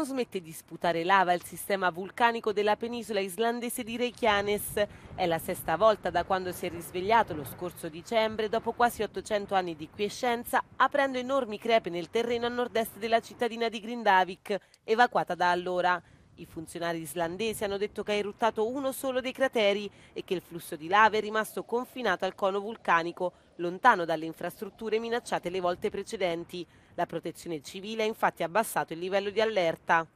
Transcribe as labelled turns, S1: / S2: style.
S1: non smette di sputare lava il sistema vulcanico della penisola islandese di Reykjanes. È la sesta volta da quando si è risvegliato lo scorso dicembre dopo quasi 800 anni di quiescenza, aprendo enormi crepe nel terreno a nord-est della cittadina di Grindavik, evacuata da allora. I funzionari islandesi hanno detto che ha eruttato uno solo dei crateri e che il flusso di lava è rimasto confinato al cono vulcanico, lontano dalle infrastrutture minacciate le volte precedenti. La protezione civile ha infatti abbassato il livello di allerta.